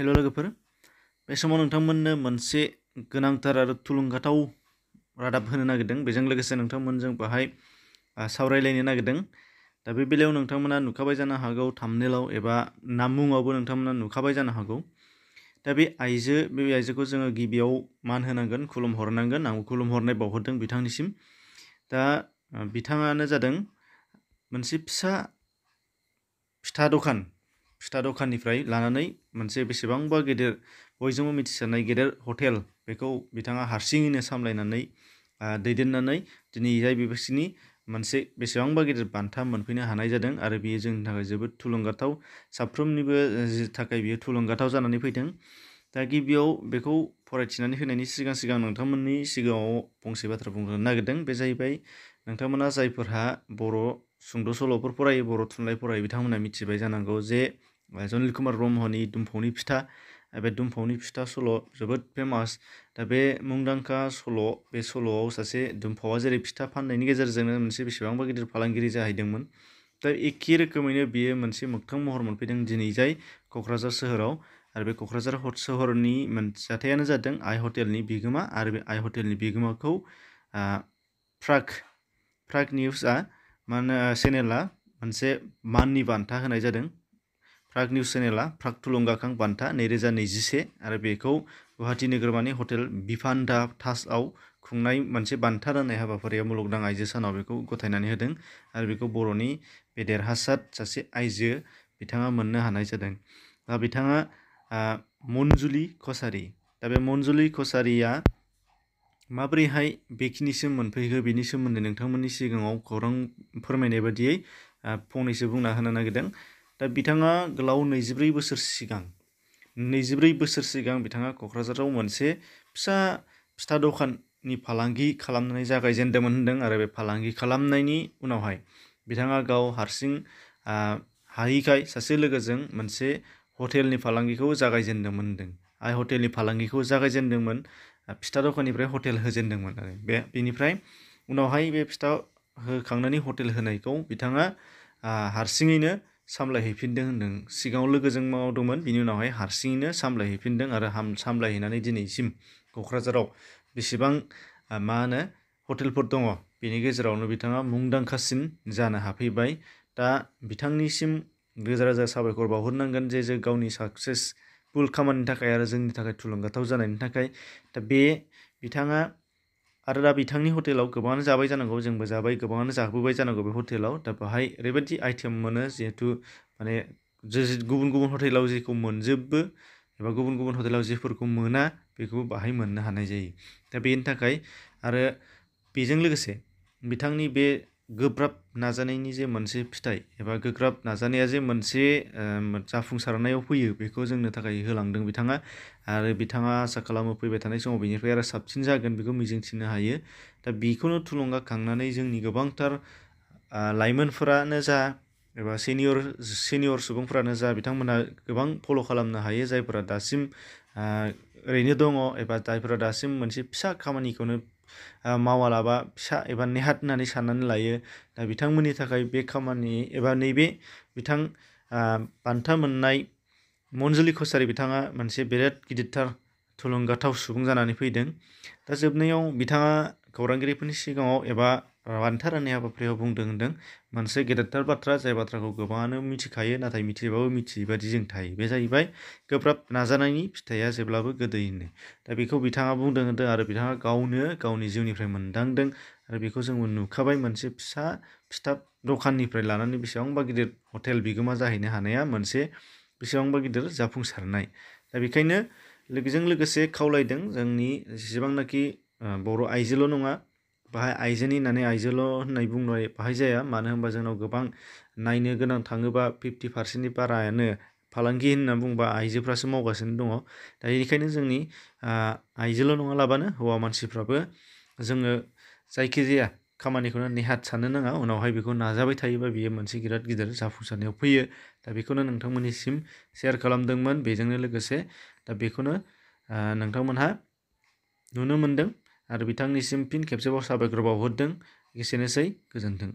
hello लोगोफोर बे समाव नोंथांमोननो मोनसे गोनांथार आरो थुलुंगाथाव रादाब होनो नागिरदों बेजों लोगोसे नोंथांमोनजों बाहाय सावरायलायनो नागिरदों दा बे बेलायाव नोंथांमोना नुखाबाय जानो हागौ थामनेलाव एबा नामुङावबो नोंथांमोना नुखाबाय जानो हागौ दा बे आइजो बे आइजोखौ जोङो गिबियाव मान होनांगोन खुलुमहरनांगोन आं खुलुमहरनाय बावहरदों बिथांनिसिम दा बिथाङानो जादों मोनसे फिसा फिथा दखान फिथा दखाननिफ्राय लानानै मोनसे बेसेबांबा गेदेर बयजोंबो मिथिसारनाय गेदेर हटेल बेखौ बिथाङा हारसिङैनो सामलायनानै दैदेननानै दिनै जाय बिबासिनि मोनसे बेसेबांबा गेदेर बान्था मोनफैनो हानाय जादों आरो बियो जोंनि थाखाय जोबोद थुलुंगाथाव साफ्रोमनिबो थाखाय बियो थुलुंगाथाव जानानै फैदों दा गिबियाव बेखौ फरायथिनानै होनायनि सिगां सिगां नोंथांमोननि सिगाङाव फंसे बाथ्रा बुंनो नागिरदों बे जाहैबाय नोंथांमोना जायफोरहा बर' सुंद' सल'फोर फरायो बर' थुनलाइ फरायो बिथांमोना मिथिबाय जानांगौ जे जनिल कुमार ब्रह्मनि दुमफावनि फिथा बे दुमफावनि फिथा सल' जोबोद फेमास दा बे मुंदांखा सल' बे सल'आव सासे दुमफावा जेरै फिथा फाननायनि गेजेरजोंनो मोनसे बेसेबांबा गिदिर फालांगिरि जाहैदोंमोन दा एखे रोखोमैनो बियो मोनसे मोगथां महर मोनफैदों दिनै जाय क'क्राझार सोहोराव आरो बे क'क्राझार सोहोरनि जाथायानो जादों आइ हटेलनि बिगोमा आरो बे आइ हटेलनि बिगोमाखौ प्राग प्राग निउसआ मा होनो चेनेला मोनसे माननि बान्था होनाय जादों प्राग निउज चेनेला प्राग थुलुंगाखां बान्था नैरोजा नैजिसे आरो बेखौ गुवाहाटि नोगोरमानि हटेल बिफान्दा थासआव खुंनाय मोनसे बान्था राननाय हाबाफारियाव मुलुगनां आइजो सानाव बेखौ गथायनानै होदों आरो बेखौ बर'नि बे देरहासाद सासे आइजो बिथाङा मोननो हानाय जादों दा बिथाङा मनजुलि कसारि दा बे मनजुलि कसारिया माबोरैहाय बेखिनिसिम मोनफैखो बेनि सोमोन्दै नोंथांमोननि सिगाङाव खौरां फोरमायनाय बादियै फंनैसो बुंना होनो नागिरदों दा बिथाङा गोलाव नैजिब्रै बोसोर सिगां नैजिब्रै बोसोर सिगां बिथाङा क'क्राझाराव मोनसे फिसा फिथा दखाननि फालांगि खालामनानै जागायजेनदोंमोन होनदों आरो बे फालांगि खालामनायनि उनावहाय बिथाङा गाव हारसिं हायिखाय सासे लोगोजों मोनसे हटेलनि फालांगिखौ जागायजेनदोंमोन होनदों आइ हटेलनि फालांगिखौ जागायजेनदोंमोन फिथा दखाननिफ्राय हटेल होजेनदोंमोन आरो बे बेनिफ्राय उनावहाय बे फिथा होखांनानै हटेल होनायखौ बिथाङा हारसिङैनो सामलायहैफिनदों होनदों सिगाङाव लोगोजों मावदोंमोन बिनि उनावहाय हारसिङैनो सामलायहैफिनदों आरो सामलायहैनानै दिनैसिम क'क्राझाराव बेसेबां मा होनो हटेलफोर दङ बेनि गेजेरावनो बिथाङा मुंदांखासिन जानो हाफैबाय दा बिथांनिसिम रोजा रोजा साबायखर बावहरनांगोन जे जों गावनि साक्सेसफुल खामानिनि थाखाय आरो जोंनि थाखाय थुलुंगाथाव जानायनि थाखाय दा बे बिथाङा आरो दा बिथांनि हटेलाव गोबाङानो जाबाय जानांगौ जोंबो जाबाय गोबाङानो जाबोबाय जानांगौ बे हटेलाव दा बाहाय ओरैबायदि आइटेम मोनो जिहेथु माने गुबुन गुबुन हटेलाव जेखौ मोनजोबो एबा गुबुन गुबुन हटेलाव जेफोरखौ मोना बेखौ बाहाय मोननो हानाय जायो दा बेनि थाखाय आरो बेजों लोगोसे बिथांनि बे गोब्राब नाजानायनि जे मोनसे फिथाइ एबा गोब्राब नाजानाया जे मोनसे जाफुंसारनायाव फैयो बेखौ जोंनो थाखाय होलांदों बिथाङा आरो बिथाङा आसा खालामो फैबाय थानाय समाव बेनिफ्राय आरो साबसिन जागोन बेखौ मिजिंथिनो हायो दा बेखौनो थुलुंगाखांनानै जोंनि गोबांथार लाइमोनफोरानो जा एबा सेनियर सेनियर सुबुंफ्रानो जा बिथांमोनहा गोबां फल' खालामनो हायो जायफोरा दासिम ओरैनो दङ एबा जायफोरा दासिम मोनसे फिसा खामानिखौनो मावालाबा फिसा एबा नेहाथ होननानै साननानै लायो दा बिथांमोननि थाखाय बे खामानि एबा नैबे बिथां बान्था मोननाय मनजुलि कसारि बिथाङा मोनसे बिराद गिदिरथार थुलुंगाथाव सुबुं जानानै फैदों दा जोबनायाव बिथाङा खौरांगिरिफोरनि सिगाङाव एबा बान्था राननाय हाबाफारियाव बुंदों होन्दों मोनसे गेदेरथार बाथ्रा जाय बाथ्राखौ गोबाङानो मिथिखायो नाथाय मिथिबाबो मिथियै बादि जों थायो बे जाहैबाय गोब्राब नाजानायनि फिथाइया जेब्लाबो गोदै होनो दा बेखौ बिथाङा बुंदों होन्दों आरो बिथाङा गावनो गावनि जिउनिफ्राय मोनदांदों आरो बेखौ जोंबो नुखाबाय मोनसे फिसा फिथा दखाननिफ्राय लानानै बेसेबांबा गिदिर हटेल बिगोमा जाहैनो हानाया मोनसे बेसेबांबा गिदिर जाफुंसारनाय दा बेखायनो लोगोजों लोगोसे खावलायदों जोंनि जेसेबांनाखि बर' आइजोल' नङा बाहाय आइजोनि होननानै आइजोल' होननानै बुंनो बाहाय जाया मानो होनबा जोंनाव गोबां नायनो गोनां थाङोबा फिफ्टि पारसेन्टनि बारायानो फालांगि होनना बुंबा आइजोफ्रासो मावगासिनो दङ दा बेनिखायनो जोंनि आइजोल' नङालाबानो हौवा मानसिफ्राबो जोङो जायखिजाया खामानिखौनो नेहाथ साननो नाङा उनावहाय बेखौ नाजाबाय थायोबा बियो मोनसे बिराद गिदिर जाफुंसारनायाव फैयो दा बेखौनो नोंथांमोननिसिम सेयार खालामदोंमोन बेजोंनो लोगोसे दा बेखौनो नोंथांमोनहा नुनो मोनदों आरो बिथांनिसिम फिन खेबसेबाव साबायखर बावहरदों एसेनोसै गोजोन्थों